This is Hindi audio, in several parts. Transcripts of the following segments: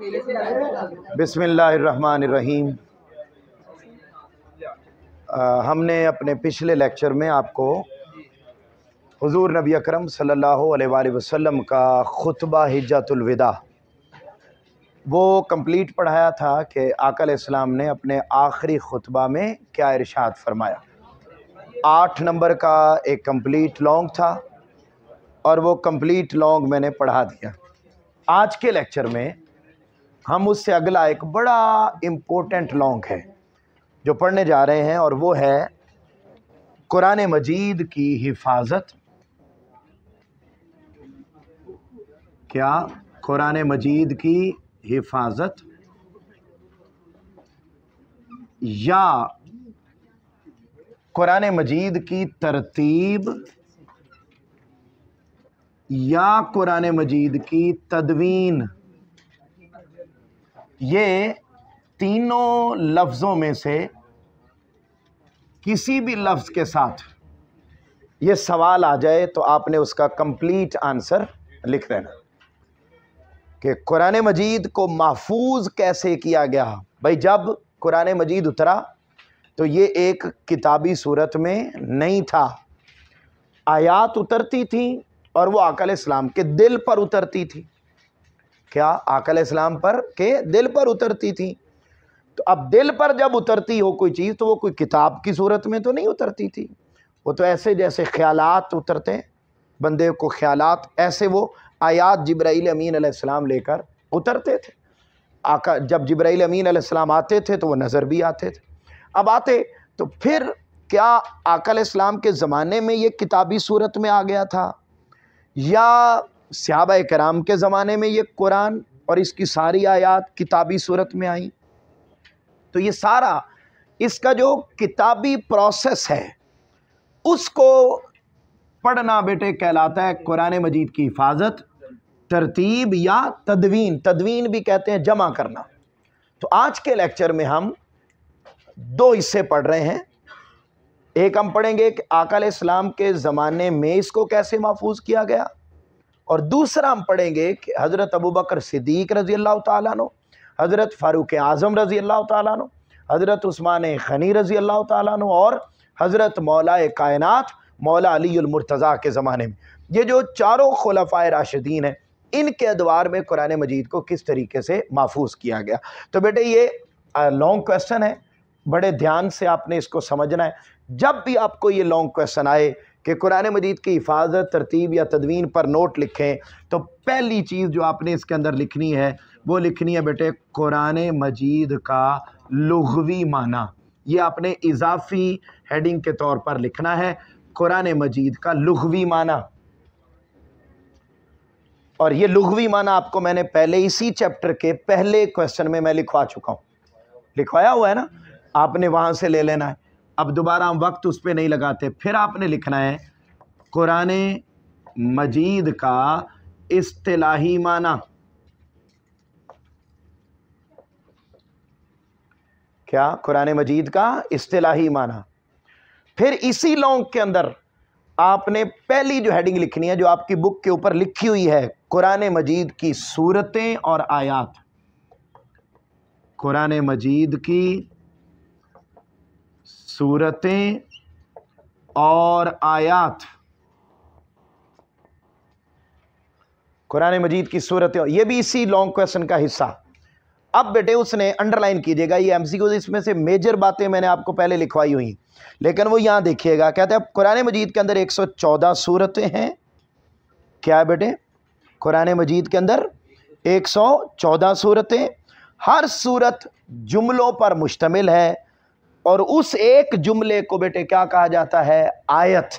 बिसमीम हमने अपने पिछले लेक्चर में आपको हुजूर नबी अकरम सल्लल्लाहु अलैहि वसल्लम का ख़ुतबा हिजातुलविदा वो कंप्लीट पढ़ाया था कि आकल इस्लाम ने अपने आखिरी ख़ुतबा में क्या इरशाद फरमाया आठ नंबर का एक कंप्लीट लॉन्ग था और वो कंप्लीट लॉन्ग मैंने पढ़ा दिया आज के लेक्चर में हम उससे अगला एक बड़ा इम्पोर्टेंट लॉन्ग है जो पढ़ने जा रहे हैं और वो है कुरान मजीद की हिफाजत क्या कुरान मजीद की हिफाजत या कुरान मजीद की तरतीब या कुरान मजीद की तदवीन ये तीनों लफ्ज़ों में से किसी भी लफ्ज़ के साथ ये सवाल आ जाए तो आपने उसका कंप्लीट आंसर लिख देना कि कुरान मजीद को महफूज कैसे किया गया भाई जब कुरान मजीद उतरा तो ये एक किताबी सूरत में नहीं था आयात उतरती थी और वो अकल इस्लाम के दिल पर उतरती थी क्या आकल इस्लाम पर के दिल पर उतरती थी तो अब दिल पर जब उतरती हो कोई चीज़ तो वो कोई किताब की सूरत में तो नहीं उतरती थी वो तो ऐसे जैसे ख्यालात उतरते हैं बंदे को ख्यालात ऐसे वो आयात ज़ब्राइल अमीन अलैहिस्सलाम लेकर उतरते थे आका जब जब्राइल अमीन अलैहिस्सलाम आते थे तो वो नज़र भी आते थे अब आते तो फिर क्या आकल इस्लाम के ज़माने में ये किताबी सूरत में आ गया था या सहाबा कराम के ज़माने में ये कुरान और इसकी सारी आयात किताबी सूरत में आई तो ये सारा इसका जो किताबी प्रोसेस है उसको पढ़ना बेटे कहलाता है कुरान मजीद की हिफाजत तरतीब या तदवीन तदवीन भी कहते हैं जमा करना तो आज के लेक्चर में हम दो हिस्से पढ़ रहे हैं एक हम पढ़ेंगे कि आकल इस्लाम के ज़माने में इसको कैसे महफूज किया गया और दूसरा हम पढ़ेंगे कि हज़रत अबू बकर सिद्दीक रज़ी अल्लाह तु हज़रत फ़ारूक आज़म रज़ी अल्लाह तु हज़रत उस्मान खनी रज़ी अल्लाह तु और हज़रत मौला कायनत मौला अलीमरतज़ा के ज़माने में ये जो चारों खलफा राशिदीन हैं इनके अदवार में कुरान मजीद को किस तरीके से महफूज किया गया तो बेटे ये लॉन्ग क्वेश्चन है बड़े ध्यान से आपने इसको समझना है जब भी आपको ये लॉन्ग क्वेश्चन आए कि कुरान मजीद की हिफाजत तरतीब या तदवीन पर नोट लिखें तो पहली चीज़ जो आपने इसके अंदर लिखनी है वो लिखनी है बेटे कुरान मजीद का लघवी माना ये आपने इजाफी हेडिंग के तौर पर लिखना है कुरान मजीद का लघवी माना और ये लघवी माना आपको मैंने पहले इसी चैप्टर के पहले क्वेश्चन में मैं लिखवा चुका हूँ लिखवाया हुआ है ना आपने वहाँ से ले लेना है अब दोबारा हम वक्त उस पर नहीं लगाते फिर आपने लिखना है कुरान मजीद का इस्तलाही माना क्या कुरान मजीद का इस्तलाही माना फिर इसी लॉन्ग के अंदर आपने पहली जो हेडिंग लिखनी है जो आपकी बुक के ऊपर लिखी हुई है कुरान मजीद की सूरतें और आयात कुरान मजीद की सूरतें और आयात कुरान मजीद की सूरतें ये भी इसी लॉन्ग क्वेश्चन का हिस्सा अब बेटे उसने अंडरलाइन कीजिएगा ये एम इसमें से मेजर बातें मैंने आपको पहले लिखवाई हुई लेकिन वो यहां देखिएगा कहते हैं कुरान मजीद के अंदर 114 सूरतें हैं क्या है बेटे कुरान मजीद के अंदर 114 सूरतें हर सूरत जुमलों पर मुश्तमिल है और उस एक जुमले को बेटे क्या कहा जाता है आयत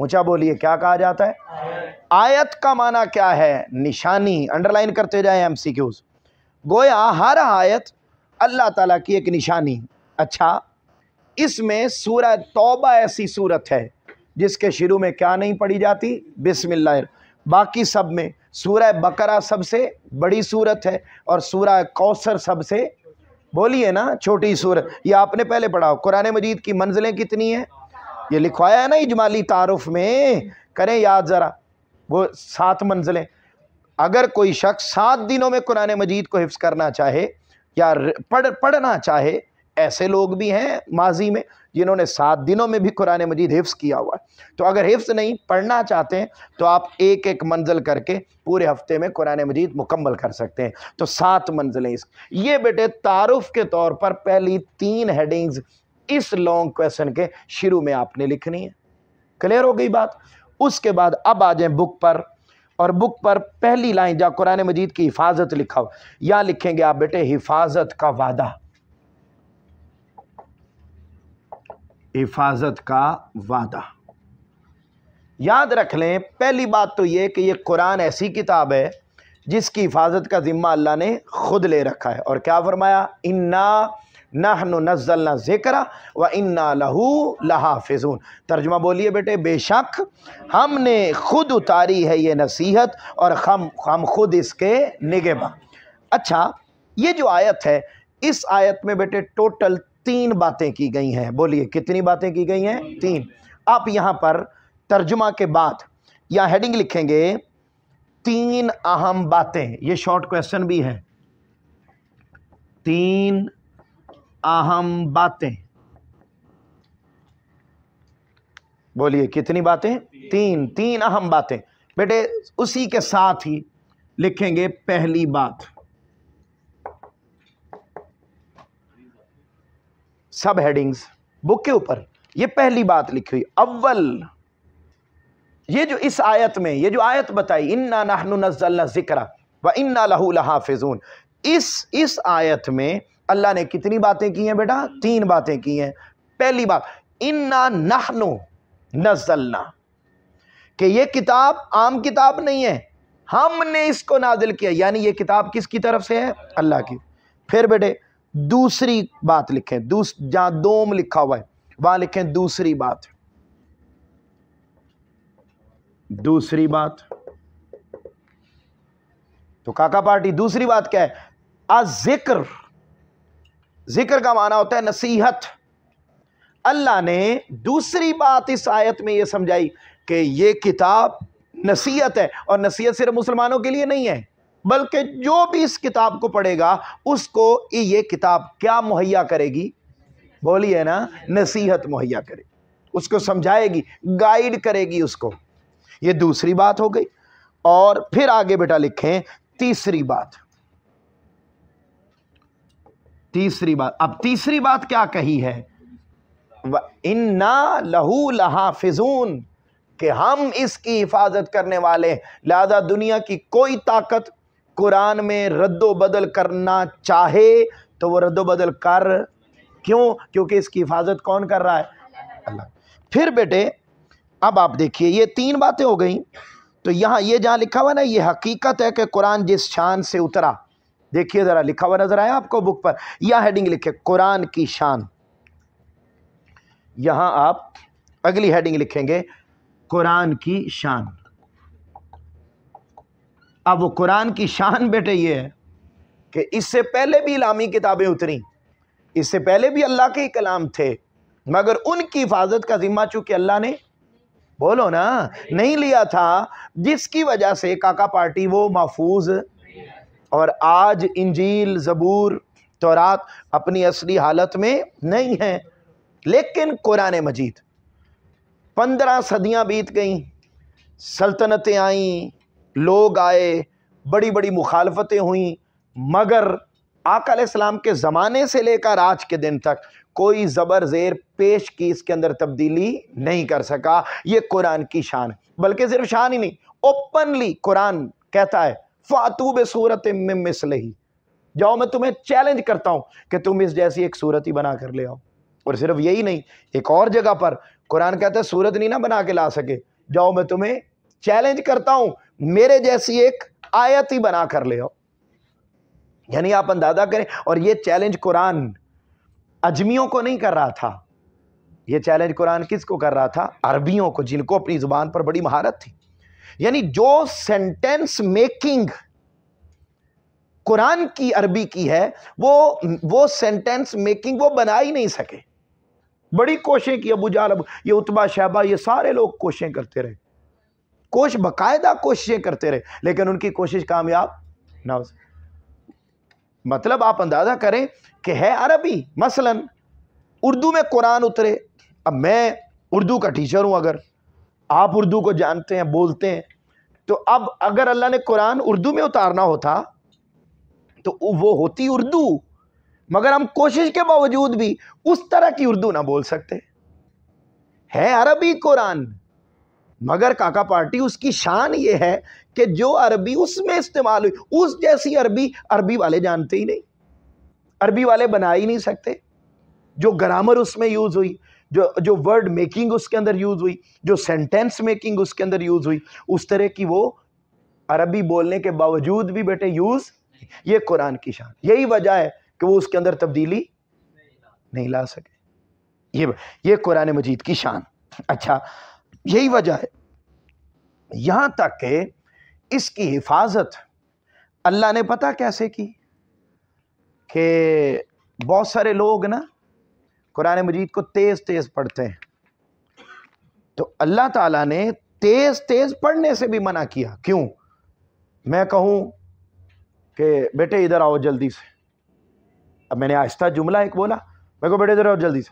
ऊंचा बोलिए क्या कहा जाता है आयत, का माना क्या है निशानी अंडरलाइन करते जाए एम सी क्यूज गोया हर आयत अल्लाह ताला की एक निशानी अच्छा इसमें सूरह तौबा ऐसी सूरत है जिसके शुरू में क्या नहीं पढ़ी जाती बिसमिल्ला बाकी सब में सूरह बकरा सबसे बड़ी सूरत है और सूरह कौसर सबसे बोलिए ना छोटी सूरत ये आपने पहले पढ़ाओ कुरान मजीद की मंजिलें कितनी हैं ये लिखवाया है ना इजमाली तारफ़ में करें याद ज़रा वो सात मंजिलें अगर कोई शख्स सात दिनों में कुरान मजीद को हिफ्स करना चाहे या पढ़ पढ़ना चाहे ऐसे लोग भी हैं माजी में जिन्होंने सात दिनों में भी कुरान मजीद हिफ्स किया हुआ है तो अगर हिफ्स नहीं पढ़ना चाहते हैं तो आप एक एक मंजिल करके पूरे हफ्ते में कुरान मजीद मुकम्मल कर सकते हैं तो सात मंजिलें इस ये बेटे तारुफ के तौर पर पहली तीन हेडिंग्स इस लॉन्ग क्वेश्चन के शुरू में आपने लिखनी है क्लियर हो गई बात उसके बाद अब आ जाए बुक पर और बुक पर पहली लाइन जहाँ कुरान मजीद की हिफाजत लिखा हो या लिखेंगे आप बेटे हिफाजत का वादा हिफाजत का वादा याद रख लें पहली बात तो ये कि ये कुरान ऐसी किताब है जिसकी हिफाजत का ज़िम्मा अल्लाह ने ख़ुद ले रखा है और क्या फरमाया इन्ना नहन नज़ल ज़िक्र व इन्ना लहू लहाफिजून तर्जमा बोलिए बेटे बेशक हमने ख़ुद उतारी है ये नसीहत और हम हम खुद इसके निगेबा अच्छा ये जो आयत है इस आयत में बेटे टोटल तीन बातें की गई हैं बोलिए कितनी बातें की गई हैं तीन आप यहाँ पर तर्जुमा के बाद या हेडिंग लिखेंगे तीन अहम बातें ये शॉर्ट क्वेश्चन भी है तीन अहम बातें बोलिए कितनी बातें तीन तीन अहम बातें बेटे उसी के साथ ही लिखेंगे पहली बात सब हेडिंग्स बुक के ऊपर ये पहली बात लिखी हुई अव्वल ये जो इस आयत में ये जो आयत बताई इन्ना नहनुनजल्ला जिक्रा व इन्ना लहू लहाफिजून इस इस आयत में अल्लाह ने कितनी बातें की हैं बेटा तीन बातें की हैं पहली बात इन्ना नाहनु नजलना कि ये किताब आम किताब नहीं है हमने इसको नाजिल किया यानी ये किताब किसकी तरफ से है अल्लाह की फिर बेटे दूसरी बात लिखें दूस जहां दोम लिखा हुआ है वहां लिखें दूसरी बात दूसरी बात तो काका पार्टी दूसरी बात क्या है अजिक्र जिक्र का माना होता है नसीहत अल्लाह ने दूसरी बात इस आयत में यह समझाई कि यह किताब नसीहत है और नसीहत सिर्फ मुसलमानों के लिए नहीं है बल्कि जो भी इस किताब को पढ़ेगा उसको ये किताब क्या मुहैया करेगी बोलिए ना नसीहत मुहैया करेगी उसको समझाएगी गाइड करेगी उसको ये दूसरी बात हो गई और फिर आगे बेटा लिखें तीसरी बात तीसरी बात अब तीसरी बात क्या कही है इन्ना लहू लहा फिजून कि हम इसकी हिफाजत करने वाले लिहाजा दुनिया की कोई ताकत कुरान में रद्दो बदल करना चाहे तो वो रद्दो बदल कर क्यों क्योंकि इसकी हिफाजत कौन कर रहा है अल्लाह फिर बेटे अब आप देखिए ये तीन बातें हो गई तो यहाँ ये जहाँ लिखा हुआ ना ये हकीकत है कि कुरान जिस शान से उतरा देखिए ज़रा लिखा हुआ नज़र आया आपको बुक पर यह हेडिंग लिखे कुरान की शान यहाँ आप अगली हेडिंग लिखेंगे कुरान की शान अब वो कुरान की शान बेटे ये है कि इससे पहले भी इलामी किताबें उतरी इससे पहले भी अल्लाह के ही कलाम थे मगर उनकी हिफाजत का ज़िम्मा चूंकि अल्लाह ने बोलो ना नहीं लिया था जिसकी वजह से काका पार्टी वो महफूज और आज इंजील ज़बूर तौरात अपनी असली हालत में नहीं है लेकिन कुरान मजीद पंद्रह सदियां बीत गईं सल्तनतें आईं लोग आए बड़ी बड़ी मुखालफतें हुई मगर आकाम के ज़माने से लेकर आज के दिन तक कोई ज़बर ज़ेर पेश की इसके अंदर तब्दीली नहीं कर सका ये कुरान की शान बल्कि सिर्फ शान ही नहीं ओपनली कुरान कहता है फातूब सूरत मिसल ही जाओ मैं तुम्हें चैलेंज करता हूँ कि तुम इस जैसी एक सूरत ही बना कर ले आओ और सिर्फ यही नहीं एक और जगह पर कुरान कहता है सूरत नहीं ना बना के ला सके जाओ मैं तुम्हें चैलेंज करता हूँ मेरे जैसी एक आयत ही बना कर ले यानी आप अंदाजा करें और ये चैलेंज कुरान अजमियों को नहीं कर रहा था ये चैलेंज कुरान किसको कर रहा था अरबियों को जिनको अपनी जुबान पर बड़ी महारत थी यानी जो सेंटेंस मेकिंग कुरान की अरबी की है वो वो सेंटेंस मेकिंग वो बना ही नहीं सके बड़ी कोशिशें की अबू जालब ये उतबा शहबा ये सारे लोग कोशिशें करते रहे कोश बाकायदा कोशिशें करते रहे लेकिन उनकी कोशिश कामयाब ना हो मतलब आप अंदाज़ा करें कि है अरबी मसलन उर्दू में कुरान उतरे अब मैं उर्दू का टीचर हूँ अगर आप उर्दू को जानते हैं बोलते हैं तो अब अगर अल्लाह ने कुरान उर्दू में उतारना होता तो वो होती उर्दू मगर हम कोशिश के बावजूद भी उस तरह की उर्दू ना बोल सकते है अरबी कुरान मगर काका पार्टी उसकी शान ये है कि जो अरबी उसमें इस्तेमाल हुई उस जैसी अरबी अरबी वाले जानते ही नहीं अरबी वाले बना ही नहीं सकते जो ग्रामर उसमें यूज़ हुई जो जो वर्ड मेकिंग उसके अंदर यूज़ हुई जो सेंटेंस मेकिंग उसके अंदर यूज़ हुई उस तरह की वो अरबी बोलने के बावजूद भी बेटे यूज़ ये कुरान की शान यही वजह है कि वो उसके अंदर तब्दीली नहीं ला सके ये ये कुरान मजीद की शान अच्छा यही वजह है यहाँ तक के इसकी हिफाजत अल्लाह ने पता कैसे की कि बहुत सारे लोग ना कुरान मजीद को तेज़ तेज़ पढ़ते हैं तो अल्लाह ताला ने तेज़ तेज़ पढ़ने से भी मना किया क्यों मैं कहूँ कि बेटे इधर आओ जल्दी से अब मैंने आहिस्ता जुमला एक बोला मैं को बेटे इधर आओ जल्दी से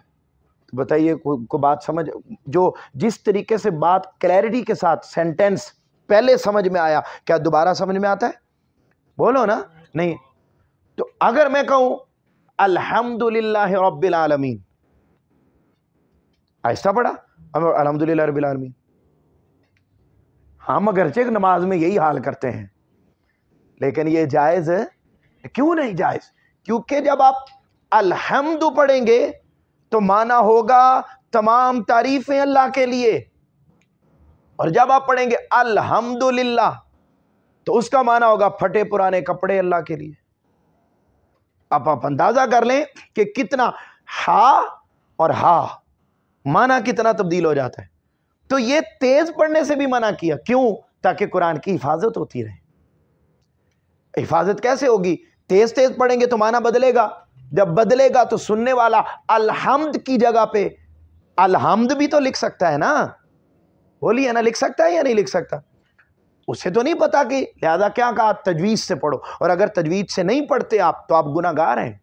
बताइए को, को बात समझ जो जिस तरीके से बात क्लैरिटी के साथ सेंटेंस पहले समझ में आया क्या दोबारा समझ में आता है बोलो ना नहीं तो अगर मैं कहूं अल्हम्दुलिल्लाह रब्बिल आलमीन ऐसा पढ़ा अल्हम्दुलिल्लाह रब्बिल आलमीन हम अगरचे नमाज में यही हाल करते हैं लेकिन ये जायज़ है क्यों नहीं जायज़ क्योंकि जब आप अलहमद पढ़ेंगे तो माना होगा तमाम तारीफें अल्लाह के लिए और जब आप पढ़ेंगे अल्हम्दुलिल्लाह तो उसका माना होगा फटे पुराने कपड़े अल्लाह के लिए अब आप अंदाजा कर लें कि कितना हा और हा माना कितना तब्दील हो जाता है तो ये तेज पढ़ने से भी मना किया क्यों ताकि कुरान की हिफाजत होती रहे हिफाजत कैसे होगी तेज तेज पढ़ेंगे तो माना बदलेगा जब बदलेगा तो सुनने वाला अलहमद की जगह पे अलहमद भी तो लिख सकता है ना बोलिए ना लिख सकता है या नहीं लिख सकता उसे तो नहीं पता कि लिहाजा क्या कहा तजवीज़ से पढ़ो और अगर तजवीज़ से नहीं पढ़ते आप तो आप गुनागार हैं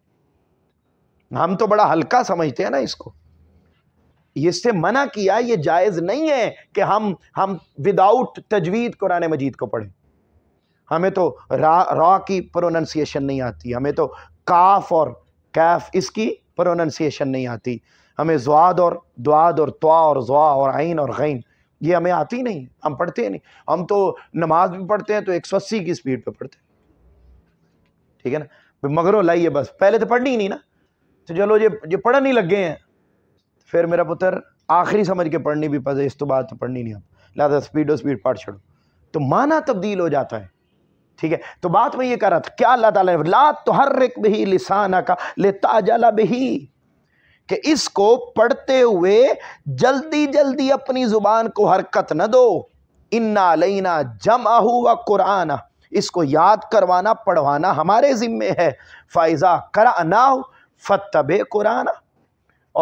हम तो बड़ा हल्का समझते हैं ना इसको इससे मना किया ये जायज़ नहीं है कि हम हम विदाउट तजवीज कुरान मजीद को पढ़ें हमें तो रा की प्रोनंसिएशन नहीं आती हमें तो काफ और कैफ इसकी प्रोनंसिएशन नहीं आती हमें जवाद और दुआद और तवा और जवा और आइन और गैन ये हमें आती नहीं हम पढ़ते हैं नहीं हम तो नमाज भी पढ़ते हैं तो एक सौ अस्सी की स्पीड पर पढ़ते हैं ठीक है ना मगरों लाइए बस पहले तो पढ़नी ही नहीं ना तो चलो ये ये पढ़ने नहीं लग गए हैं फिर मेरा पुत्र आखिरी समझ के पढ़नी भी पता इस तो बात तो पढ़नी नहीं अब लिहाजा और स्पीड पढ़ छोड़ो तो माना तब्दील हो जाता है ठीक है तो बात में ये कह रहा था क्या अल्लाह ताला ला तो हर रिक भी लिसाना का ले ताजला भी कि इसको पढ़ते हुए जल्दी जल्दी अपनी ज़ुबान को हरकत न दो इन्ना लेना जम आहू व कुराना इसको याद करवाना पढ़वाना हमारे ज़िम्मे है फ़ाइज़ा करा ना फतबे कुराना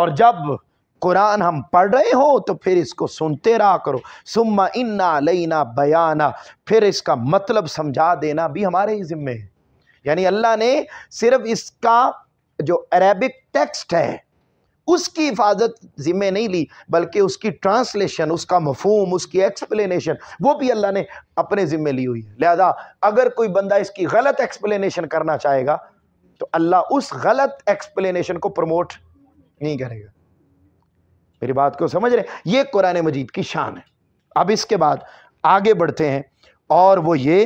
और जब कुरान हम पढ़ रहे हो तो फिर इसको सुनते रहा करो सुम्मा इन्ना लेना बयाना फिर इसका मतलब समझा देना भी हमारे ही ज़िम्मे है यानी अल्लाह ने सिर्फ इसका जो अरेबिक टेक्स्ट है उसकी हिफाजत ज़िम्मे नहीं ली बल्कि उसकी ट्रांसलेशन उसका मफहम उसकी एक्सप्लेनेशन वो भी अल्लाह ने अपने ज़िम्मे ली हुई है लिहाजा अगर कोई बंदा इसकी गलत एक्सप्लेनेशन करना चाहेगा तो अल्लाह उस गलत एक्सप्लेनेशन को प्रमोट नहीं करेगा मेरी बात को समझ रहे ये कुरान मजीद की शान है अब इसके बाद आगे बढ़ते हैं और वो ये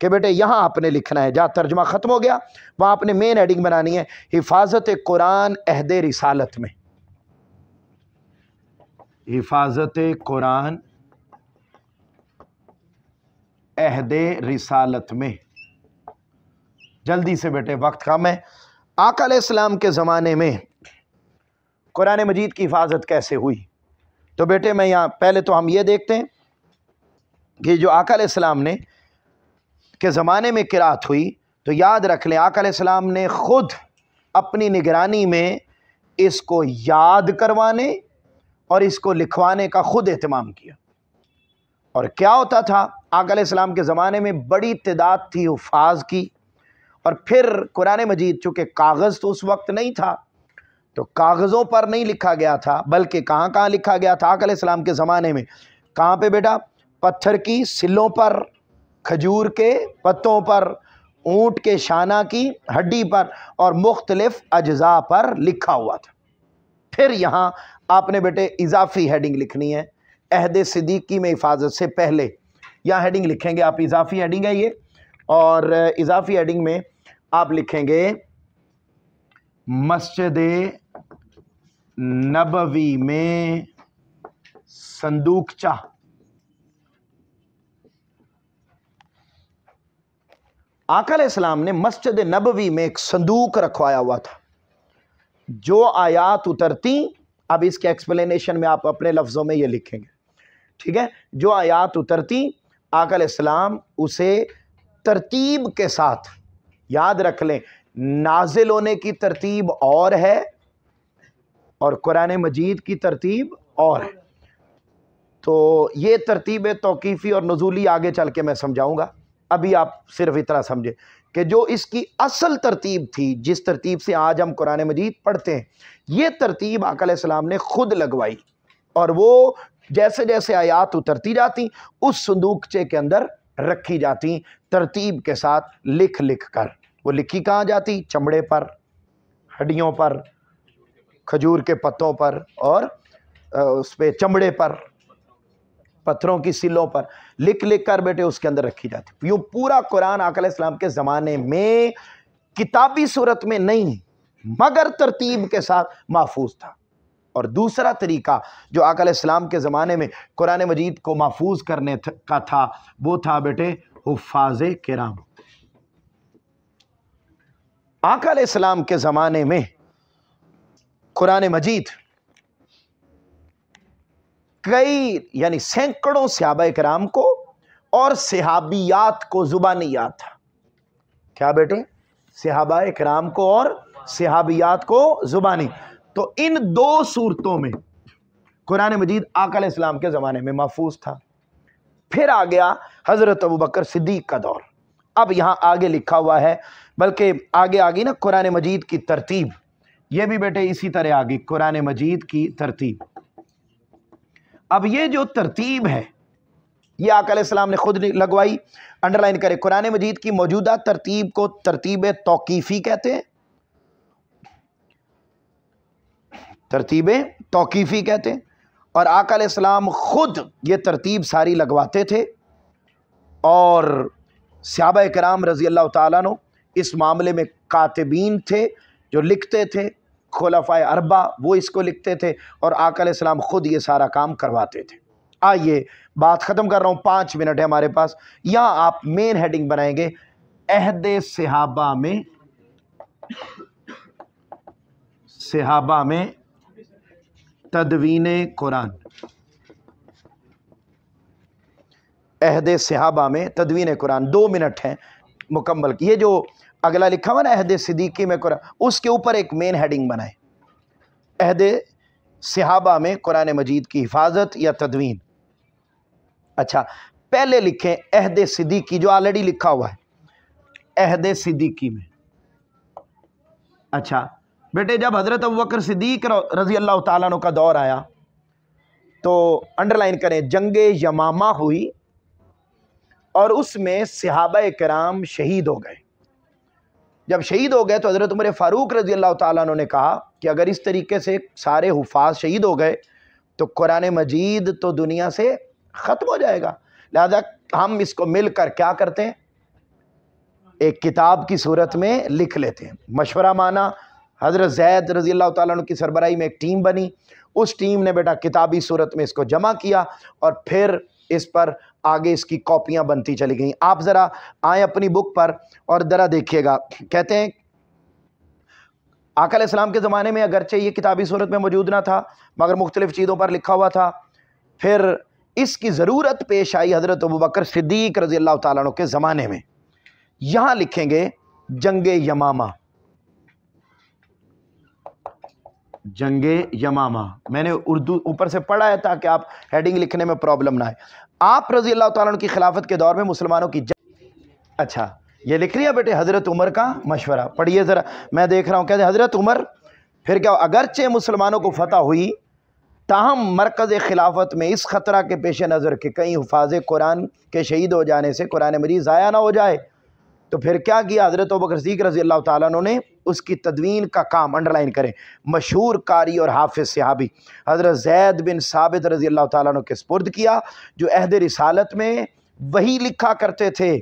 कि बेटे यहाँ आपने लिखना है जहाँ तर्जमा ख़त्म हो गया वहाँ आपने मेन हेडिंग बनानी है हिफाजत कुरान अहद रिसालत में हिफाजत कुरान अहद रिसालत में जल्दी से बेटे वक्त कम है आकल इस्लाम के ज़माने में कुरान मजीद की हिफाजत कैसे हुई तो बेटे मैं यहाँ पहले तो हम ये देखते हैं कि जो इस्लाम ने के ज़माने में किरात हुई तो याद रख लें इस्लाम ने ख़ुद अपनी निगरानी में इसको याद करवाने और इसको लिखवाने का ख़ुद अहतमाम किया और क्या होता था इस्लाम के ज़माने में बड़ी तदाद थी उफाज की और फिर कुरान मजीद चूँकि कागज़ तो उस वक्त नहीं था तो कागज़ों पर नहीं लिखा गया था बल्कि कहाँ कहाँ लिखा गया था आकल इस्लाम के ज़माने में कहाँ पे बेटा पत्थर की सिलों पर खजूर के पत्तों पर ऊँट के शाना की हड्डी पर और मुख्तलफ़ अज्जा पर लिखा हुआ था फिर यहाँ आपने बेटे इजाफी हेडिंग लिखनी है अहद सदीकी में हिफाजत से पहले यहाँ हेडिंग लिखेंगे आप इजाफी हेडिंग है ये और इजाफी हेडिंग में आप लिखेंगे मस्जिद नबवी में संदूकचा आकल इस्लाम ने मस्जिद नबवी में एक संदूक रखवाया हुआ था जो आयात उतरती अब इसके एक्सप्लेनेशन में आप अपने लफ्ज़ों में ये लिखेंगे ठीक है जो आयात उतरती आकल इस्लाम उसे तरतीब के साथ याद रख लें नाजिल होने की तरतीब और है और कुरान मजीद की तरतीब और है तो ये तरतीब तोकीफ़ी और नजूली आगे चल के मैं समझाऊँगा अभी आप सिर्फ इतना समझें कि जो इसकी असल तरतीब थी जिस तरतीब से आज हम कुरान मजीद पढ़ते हैं ये तरतीब आकलम ने ख़ुद लगवाई और वो जैसे जैसे आयात उतरती जाती उस संदूकचे के अंदर रखी जाती तरतीब के साथ लिख लिख कर वो लिखी कहाँ जाती चमड़े पर हड्डियों पर खजूर के पत्तों पर और उस पर चमड़े पर पत्थरों की सिलों पर लिख लिख कर बेटे उसके अंदर रखी जाती यूँ पूरा कुरान आकल इस्लाम के ज़माने में किताबी सूरत में नहीं मगर तरतीब के साथ महफूज था और दूसरा तरीका जो आकल इस्लाम के ज़माने में कुरान मजीद को महफूज करने का था वो था बेटे हफाज कराम आकल इस्लाम के ज़माने में कुरान मजीद कई यानी सैकड़ों सहाबा कराम को और सिहाबियात को ज़ुबानी याद था क्या बेटे सिहाबा कराम को और सिहाबियात को ज़ुबानी तो इन दो सूरतों में कुरान मजीद आकल इस्लाम के ज़माने में महफूज था फिर आ गया हज़रत अबू बकर सिद्दीक का दौर अब यहाँ आगे लिखा हुआ है बल्कि आगे आ गई ना कुरान मजीद की तरतीब ये भी बेटे इसी तरह आ गई कुरान मजीद की तरतीब अब ये जो तरतीब है ये आकलम ने खुद लगवाई अंडरलाइन करे कुरान मजीद की मौजूदा तरतीब को तरतीब तोकीफ़ी कहते हैं तरतीब तोकीफ़ी कहते हैं और आकलम ख़ुद ये तरतीब सारी लगवाते थे और सहाबा कराम रज़ी अल्लाह तु इस मामले में कातबीन थे जो लिखते थे खोलफ़ा अरबा वो इसको लिखते थे और आकल इस्लाम ख़ुद ये सारा काम करवाते थे आइए बात ख़त्म कर रहा हूँ पाँच मिनट है हमारे पास यहाँ आप मेन हेडिंग बनाएंगे अहद सहाबा में सहाबा में तदवीन कुरान अहद सहाबा में तदवीन कुरान दो मिनट हैं मुकम्मल ये जो अगला लिखा हुआ ना अहद सिद्दीकी में कुरान उसके ऊपर एक मेन हेडिंग बनाए अहद सिहाबा में कुरान मजीद की हिफाजत या तदवीन अच्छा पहले लिखें अहद सिद्दीकी जो ऑलरेडी लिखा हुआ है अहद सिद्दीकी में अच्छा बेटे जब हज़रत अबकर सिद्दीक रज़ी अल्लाह तु का दौर आया तो अंडरलाइन करें जंग यमामा हुई और उसमें सिहाबा कराम शहीद हो गए जब शहीद हो गए तो हज़रत उमर फ़ारूक रज़ी अल्लाह तु ने कहा कि अगर इस तरीके से सारे हुफाज शहीद हो गए तो कुरान मजीद तो दुनिया से ख़त्म हो जाएगा लिहाजा हम इसको मिल कर क्या करते हैं एक किताब की सूरत में लिख लेते हैं मशवरा माना हज़रत जैद रज़ी अल्लाह तु की सरबराही में एक टीम बनी उस टीम ने बेटा किताबी सूरत में इसको जमा किया और फिर इस पर आगे इसकी कॉपियां बनती चली गई आप ज़रा आए अपनी बुक पर और ज़रा देखिएगा कहते हैं आकल इस्लाम के ज़माने में अगरचे ये किताबी सूरत में मौजूद ना था मगर मुख्तलिफ़ चीज़ों पर लिखा हुआ था फिर इसकी ज़रूरत पेश आई हज़रत अबू बकर सिद्दीक रज़ी अल्लाह के ज़माने में यहाँ लिखेंगे जंग यमामा जंगे यमामा मैंने उर्दू ऊपर से पढ़ा है ताकि आप हेडिंग लिखने में प्रॉब्लम ना आए आप रजी अल्लाह तुन की खिलाफत के दौर में मुसलमानों की अच्छा ये लिख लिया बेटे हज़रत उमर का मशवरा पढ़िए ज़रा मैं देख रहा हूँ कहते हज़रत उमर फिर क्या अगरचे मुसलमानों को फतह हुई ताहम मरकज़ खिलाफत में इस ख़तरा के पेश नज़र के कई हफाज कुरान के शहीद हो जाने से कुरान मरीज ज़ाया ना हो जाए तो फिर क्या किया हज़रत बकर रज़ी अल्लाह तुमने ने उसकी तदवीन का काम अंडरलाइन करें मशहूर कारी और हाफिज सहाबी हज़रत जैद बिन साबित रजी अल्लाह तुम के स्पुर्द किया जो अहद रिसालत में वही लिखा करते थे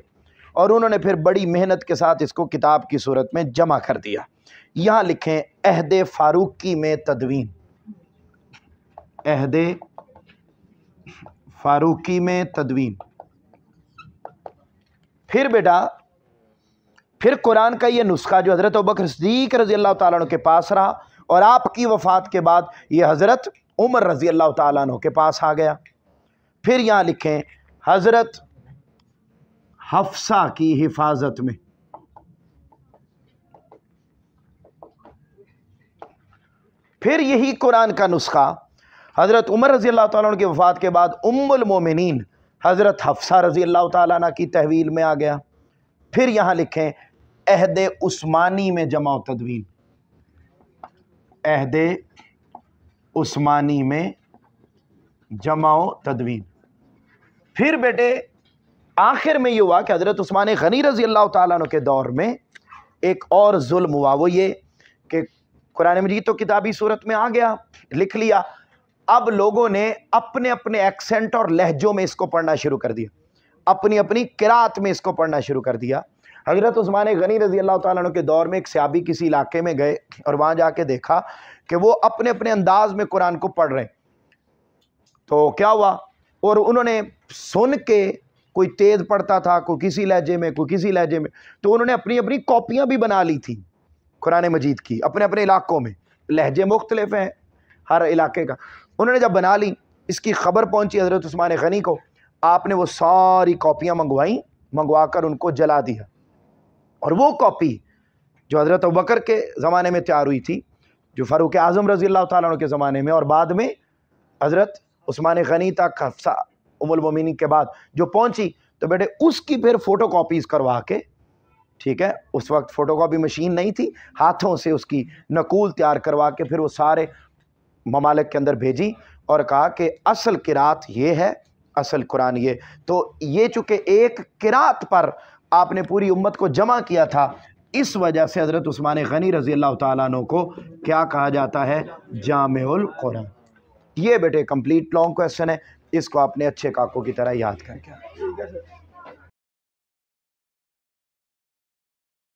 और उन्होंने फिर बड़ी मेहनत के साथ इसको किताब की सूरत में जमा कर दिया यहाँ लिखें अहद फारूकी में तदवीन अहद फारूकी में तदवीन फिर बेटा फिर कुरान का ये नुस्खा जो हज़रत बकर सदीक रज़ी अल्लाह तु के पास रहा और आपकी वफ़ात के बाद ये हज़रत उमर रज़ी अल्लाह तु के पास आ गया फिर यहाँ लिखें हज़रत हफ्सा की हिफाजत में फिर यही कुरान का नुस्खा हज़रत उमर रज़ी अल्लाह तु की वफ़ात के बाद उमोमिन हज़रत हफ्सा रज़ी अल्लाह की तहवील में आ गया फिर यहाँ लिखें अहद उस्मानी में जमा तदवीन अहद उस्मानी में जमाओ तदवीन फिर बेटे आखिर में ये हुआ कि हज़रत उस्मान गनी रजी अल्लाह तु के दौर में एक और जुल्म हुआ वो ये कि कुरान मजीद तो किताबी सूरत में आ गया लिख लिया अब लोगों ने अपने अपने एक्सेंट और लहजों में इसको पढ़ना शुरू कर दिया अपनी अपनी किरात में इसको पढ़ना शुरू कर दिया हज़रत उस्मान गनी रज़ी अल्लाह तु के दौर में एक सियाबी किसी इलाके में गए और वहाँ जाके देखा कि वो अपने अपने अंदाज में कुरान को पढ़ रहे तो क्या हुआ और उन्होंने सुन के कोई तेज़ पढ़ता था कोई किसी लहजे में कोई किसी लहजे में तो उन्होंने अपनी अपनी कॉपियाँ भी बना ली थी कुरान मजीद की अपने अपने इलाकों में लहजे मुख्तलिफ हैं हर इलाके का उन्होंने जब बना ली इसकी खबर पहुंची हज़रत उस्मान गनी को आपने वो सारी कापियाँ मंगवाई मंगवा कर उनको जला दिया और वो कॉपी जो हज़रत बकर के ज़माने में तैयार हुई थी जो फ़ारूक आज़म रज़ी अल्लाह के ज़माने में और बाद में हज़रत उस्मान गनी तक उमुलमिन के बाद जो पहुंची तो बेटे उसकी फिर फ़ोटो कापीज़ करवा के ठीक है उस वक्त फ़ोटो कापी मशीन नहीं थी हाथों से उसकी नकूल तैयार करवा के फिर वो सारे ममालक के अंदर भेजी और कहा कि असल किरात ये है असल कुरान ये तो ये चूँकि एक किरात पर आपने पूरी उम्मत को जमा किया था इस वजह से हज़रत उस्मान गनी रज़ी अल्लाह तु को क्या कहा जाता है जामकुरान ये बेटे कंप्लीट लॉन्ग क्वेश्चन है इसको आपने अच्छे काकों की तरह याद करके